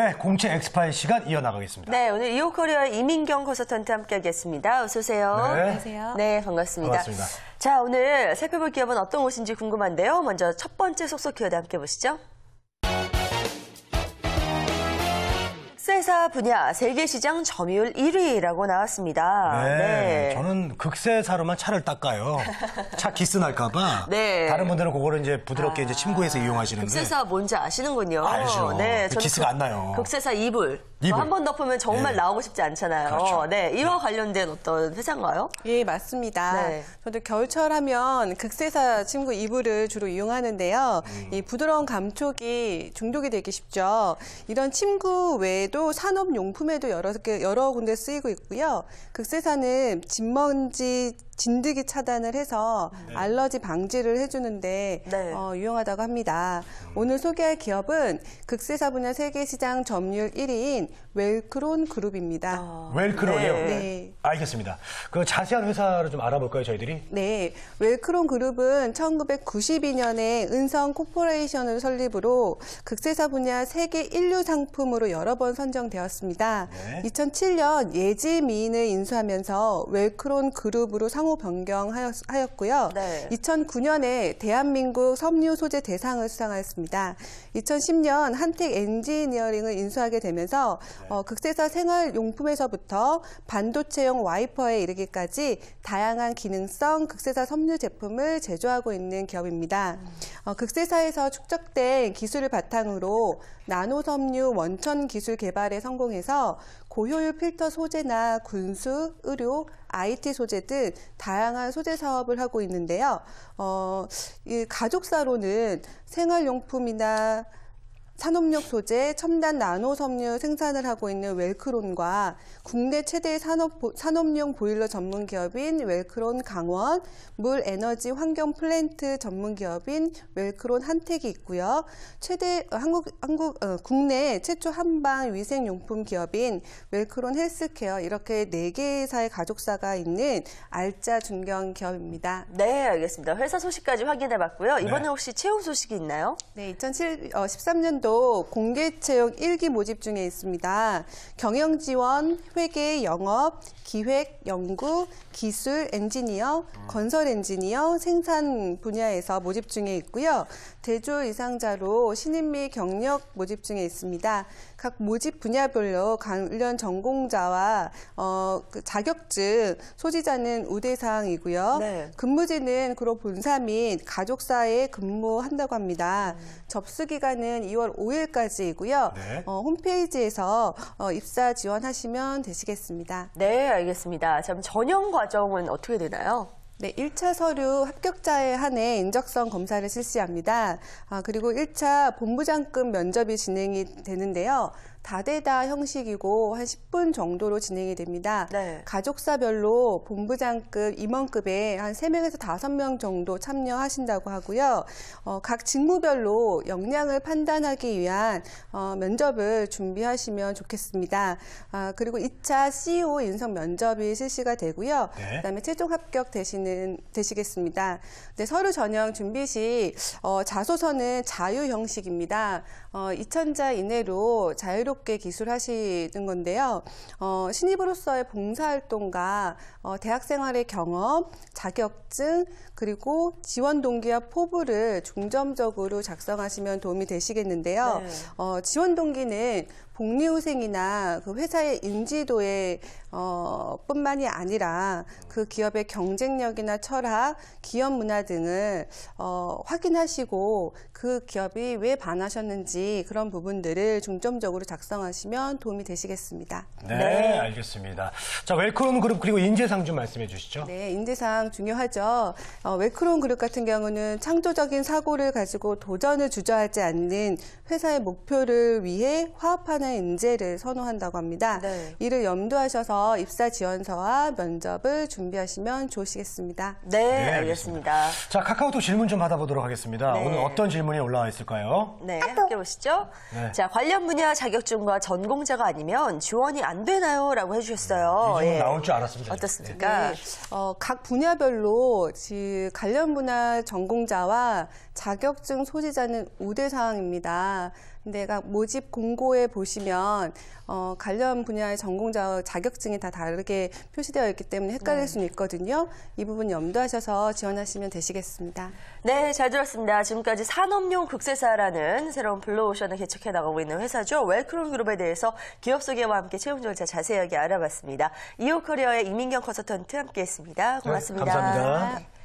네, 공채 엑스파일 시간 이어나가겠습니다. 네, 오늘 이오코리아 이민경 컨설턴트 함께하겠습니다. 어서 오세요. 네. 안녕하세요. 네, 반갑습니다. 반갑습니다. 자, 오늘 살펴볼 기업은 어떤 곳인지 궁금한데요. 먼저 첫 번째 속속 기업에 함께 보시죠. 극세사 분야 세계 시장 점유율 1위라고 나왔습니다. 네, 네. 저는 극세사로만 차를 닦아요. 차 기스 날까봐. 네. 다른 분들은 그거를 이제 부드럽게 아, 이제 침구해서 이용하시는데. 극세사 뭔지 아시는군요. 알죠. 네, 그 기스가 안 나요. 극세사 이불. 네, 뭐. 한번 덮으면 정말 네. 나오고 싶지 않잖아요. 그렇죠. 네, 네, 이와 관련된 어떤 회사인가요? 예, 맞습니다. 네. 저도 겨울철 하면 극세사 침구 이불을 주로 이용하는데요. 음. 이 부드러운 감촉이 중독이 되기 쉽죠. 이런 침구 외에도 산업용품에도 여러 개, 여러 군데 쓰이고 있고요. 극세사는 진먼지 진드기 차단을 해서 네. 알러지 방지를 해주는데 네. 어, 유용하다고 합니다. 오늘 소개할 기업은 극세사 분야 세계 시장 점유율 1위인 웰크론 그룹입니다. 아. 웰크론이요? 네. 네. 알겠습니다. 그 자세한 회사를 좀 알아볼까요, 저희들이? 네. 웰크론 그룹은 1992년에 은성 코퍼레이션을 설립으로 극세사 분야 세계 인류 상품으로 여러 번 선정되었습니다. 네. 2007년 예지 미인을 인수하면서 웰크론 그룹으로 상호 변경하였고요. 네. 2009년에 대한민국 섬유 소재 대상을 수상하였습니다. 2010년 한택 엔지니어링을 인수하게 되면서 있 어, 네. 극세사 생활용품에서부터 반도체용 와이퍼에 이르기까지 다양한 기능성 극세사 섬유 제품을 제조하고 있는 기업입니다. 어, 극세사에서 축적된 기술을 바탕으로 나노섬유 원천 기술 개발에 성공해서 고효율 필터 소재나 군수, 의료, IT 소재 등 다양한 소재 사업을 하고 있는데요. 어, 가족사로는 생활용품이나 산업용 소재 첨단 나노 섬유 생산을 하고 있는 웰크론과 국내 최대 산업, 산업용 보일러 전문 기업인 웰크론 강원, 물 에너지 환경 플랜트 전문 기업인 웰크론 한택이 있고요. 최대 한국 한국 어, 국내 최초 한방 위생용품 기업인 웰크론 헬스케어 이렇게 네개의사의 가족사가 있는 알짜 중견 기업입니다. 네, 알겠습니다. 회사 소식까지 확인해 봤고요. 이번에 네. 혹시 채용 소식이 있나요? 네, 2013년도 경영도 공개채용 1기 모집 중에 있습니다. 경영지원, 회계, 영업, 기획, 연구, 기술, 엔지니어, 건설 엔지니어, 생산 분야에서 모집 중에 있고요. 대졸 이상자로 신인 및 경력 모집 중에 있습니다. 각 모집 분야별로 관련 전공자와 어, 그 자격증 소지자는 우대사항이고요. 네. 근무지는 그로 본사 및 가족사에 근무한다고 합니다. 음. 접수 기간은 2월 5일까지이고요. 네. 어, 홈페이지에서 어, 입사 지원하시면 되시겠습니다. 네, 알겠습니다. 그럼 전형 과정은 어떻게 되나요? 네, 1차 서류 합격자에 한해 인적성 검사를 실시합니다. 아, 그리고 1차 본부장급 면접이 진행이 되는데요. 다대다 형식이고 한 10분 정도로 진행이 됩니다. 네. 가족사별로 본부장급, 임원급에 한 3명에서 5명 정도 참여하신다고 하고요. 어, 각 직무별로 역량을 판단하기 위한 어, 면접을 준비하시면 좋겠습니다. 아, 그리고 2차 CEO 인성 면접이 실시가 되고요. 네. 그다음에 최종 합격 되시는 되시겠습니다. 네, 서류 전형 준비 시 어, 자소서는 자유 형식입니다. 어, 2천자 이내로 자유 자유롭게 기술하시는 건데요. 어, 신입으로서의 봉사활동과 어, 대학생활의 경험, 자격증, 그리고 지원 동기와 포부를 중점적으로 작성하시면 도움이 되시겠는데요. 네. 어, 지원 동기는 복리후생이나 그 회사의 인지도에 어, 뿐만이 아니라 그 기업의 경쟁력이나 철학, 기업 문화 등을 어, 확인하시고 그 기업이 왜 반하셨는지 그런 부분들을 중점적으로 작성하시면 도움이 되시겠습니다. 네, 네. 알겠습니다. 자, 웰크롬 그룹 그리고 인재상 좀 말씀해 주시죠. 네, 인재상 중요하죠. 어, 웰크롬 그룹 같은 경우는 창조적인 사고를 가지고 도전을 주저하지 않는 회사의 목표를 위해 화합하는 학원의 인재를 선호한다고 합니다. 네. 이를 염두하셔서 입사 지원서와 면접을 준비하시면 좋으시겠습니다. 네, 네 알겠습니다. 알겠습니다. 자, 카카오톡 질문 좀 받아보도록 하겠습니다. 네. 오늘 어떤 질문이 올라와 있을까요? 네, 함께 보시죠. 네. 자, 관련 분야 자격증과 전공자가 아니면 지원이 안 되나요? 라고 해주셨어요. 이 질문 예. 나올 줄 알았습니다. 어떻습니까? 네. 어, 각 분야별로 지, 관련 분야 전공자와 자격증 소지자는 우대 사항입니다. 내가 모집 공고에 보시면 어, 관련 분야의 전공자 자격증이 다 다르게 표시되어 있기 때문에 헷갈릴 네. 수는 있거든요. 이 부분 염두하셔서 지원하시면 되시겠습니다. 네, 잘 들었습니다. 지금까지 산업용 극세사라는 새로운 블루오션을 개척해 나가고 있는 회사죠. 웰크론 그룹에 대해서 기업 소개와 함께 채용 절차 자세하게 알아봤습니다. 이오 커리어의 이민경 컨설턴트 함께했습니다. 네, 고맙습니다. 네, 감사합니다.